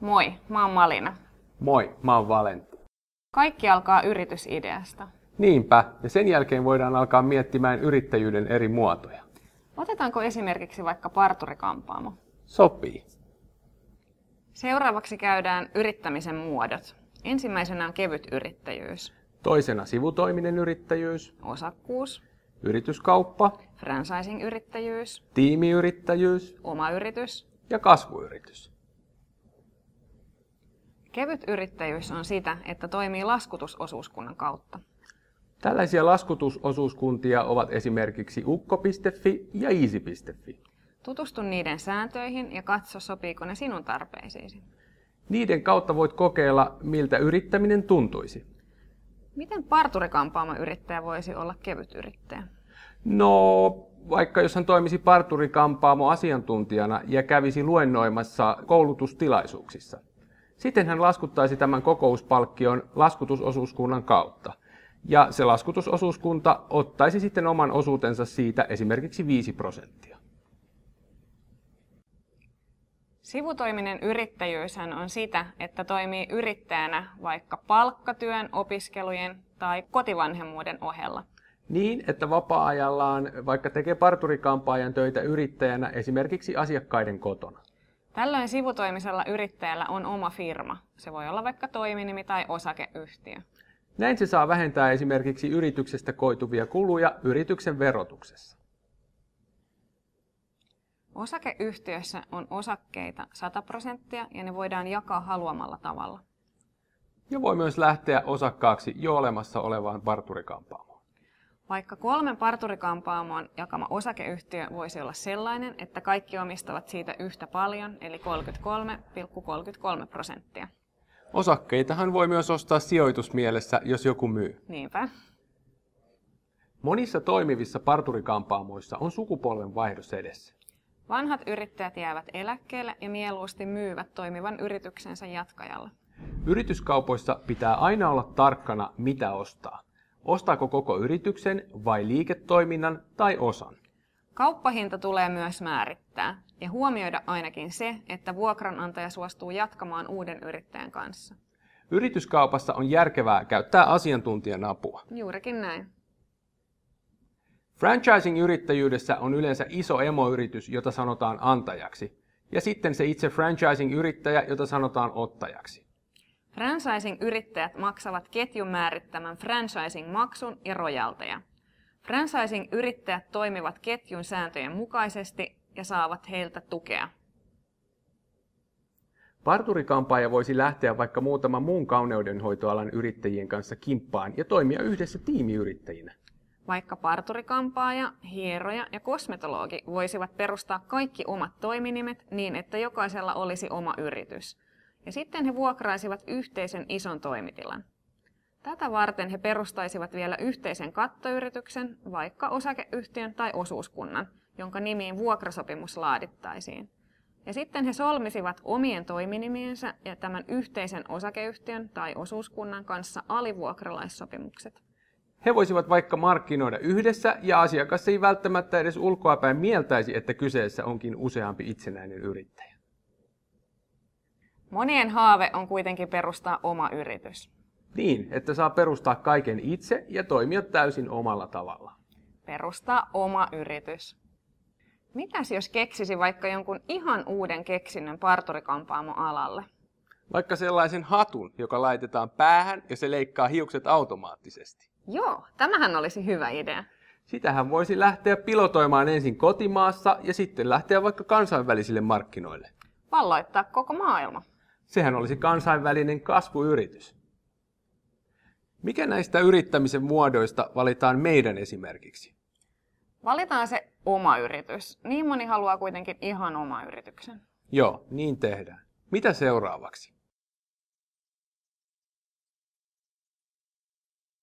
Moi, mä oon Malina. Moi, mä oon Valentti. Kaikki alkaa yritysideasta. Niinpä, ja sen jälkeen voidaan alkaa miettimään yrittäjyyden eri muotoja. Otetaanko esimerkiksi vaikka parturikampaamo? Sopii. Seuraavaksi käydään yrittämisen muodot. Ensimmäisenä on kevyt yrittäjyys. Toisena sivutoiminen yrittäjyys. Osakkuus. Yrityskauppa. Franchising-yrittäjyys. Tiimiyrittäjyys. Oma yritys. Ja kasvuyritys. Kevyt yrittäjyys on sitä, että toimii laskutusosuuskunnan kautta. Tällaisia laskutusosuuskuntia ovat esimerkiksi ukko.fi ja easy.fi. Tutustu niiden sääntöihin ja katso, sopiiko ne sinun tarpeisiisi. Niiden kautta voit kokeilla, miltä yrittäminen tuntuisi. Miten parturikampaama yrittäjä voisi olla kevyt yrittäjä? No, vaikka jos hän toimisi parturikampaamo asiantuntijana ja kävisi luennoimassa koulutustilaisuuksissa. Sitten hän laskuttaisi tämän kokouspalkkion laskutusosuuskunnan kautta. Ja se laskutusosuuskunta ottaisi sitten oman osuutensa siitä esimerkiksi 5 prosenttia. Sivutoiminen yrittäjyys on sitä, että toimii yrittäjänä vaikka palkkatyön, opiskelujen tai kotivanhemmuuden ohella. Niin, että vapaa-ajallaan vaikka tekee parturikampaajan töitä yrittäjänä esimerkiksi asiakkaiden kotona. Tällöin sivutoimisella yrittäjällä on oma firma. Se voi olla vaikka toiminimi tai osakeyhtiö. Näin se saa vähentää esimerkiksi yrityksestä koituvia kuluja yrityksen verotuksessa. Osakeyhtiössä on osakkeita 100 prosenttia ja ne voidaan jakaa haluamalla tavalla. Ja voi myös lähteä osakkaaksi jo olemassa olevaan parturikampaan. Vaikka kolmen parturikampaamon jakama osakeyhtiö voisi olla sellainen, että kaikki omistavat siitä yhtä paljon, eli 33,33 prosenttia. Osakkeitahan voi myös ostaa sijoitusmielessä, jos joku myy. Niinpä. Monissa toimivissa parturikampaamoissa on sukupolven vaihdos edessä. Vanhat yrittäjät jäävät eläkkeelle ja mieluusti myyvät toimivan yrityksensä jatkajalle. Yrityskaupoissa pitää aina olla tarkkana, mitä ostaa. Ostaako koko yrityksen vai liiketoiminnan tai osan? Kauppahinta tulee myös määrittää ja huomioida ainakin se, että vuokranantaja suostuu jatkamaan uuden yrittäjän kanssa. Yrityskaupassa on järkevää käyttää asiantuntijan apua. Juurikin näin. Franchising-yrittäjyydessä on yleensä iso emoyritys, jota sanotaan antajaksi, ja sitten se itse franchising-yrittäjä, jota sanotaan ottajaksi. Franchising-yrittäjät maksavat ketjun määrittämän franchising-maksun ja rojalteja. Franchising-yrittäjät toimivat ketjun sääntöjen mukaisesti ja saavat heiltä tukea. Parturikampaaja voisi lähteä vaikka muutaman muun kauneudenhoitoalan yrittäjien kanssa kimppaan ja toimia yhdessä tiimiyrittäjinä. Vaikka parturikampaaja, hieroja ja kosmetologi voisivat perustaa kaikki omat toiminimet niin, että jokaisella olisi oma yritys – ja sitten he vuokraisivat yhteisen ison toimitilan. Tätä varten he perustaisivat vielä yhteisen kattoyrityksen, vaikka osakeyhtiön tai osuuskunnan, jonka nimiin vuokrasopimus laadittaisiin. Ja sitten he solmisivat omien toiminimiensä ja tämän yhteisen osakeyhtiön tai osuuskunnan kanssa alivuokralaissopimukset. He voisivat vaikka markkinoida yhdessä ja asiakas ei välttämättä edes ulkoapäin mieltäisi, että kyseessä onkin useampi itsenäinen yrittäjä. Monien haave on kuitenkin perustaa oma yritys. Niin, että saa perustaa kaiken itse ja toimia täysin omalla tavalla. Perustaa oma yritys. Mitäs jos keksisi vaikka jonkun ihan uuden keksinnön parturikampaamu-alalle? Vaikka sellaisen hatun, joka laitetaan päähän ja se leikkaa hiukset automaattisesti. Joo, tämähän olisi hyvä idea. Sitähän voisi lähteä pilotoimaan ensin kotimaassa ja sitten lähteä vaikka kansainvälisille markkinoille. Valloittaa koko maailma. Sehän olisi kansainvälinen kasvuyritys. Mikä näistä yrittämisen muodoista valitaan meidän esimerkiksi? Valitaan se oma yritys. Niin moni haluaa kuitenkin ihan oma yrityksen. Joo, niin tehdään. Mitä seuraavaksi?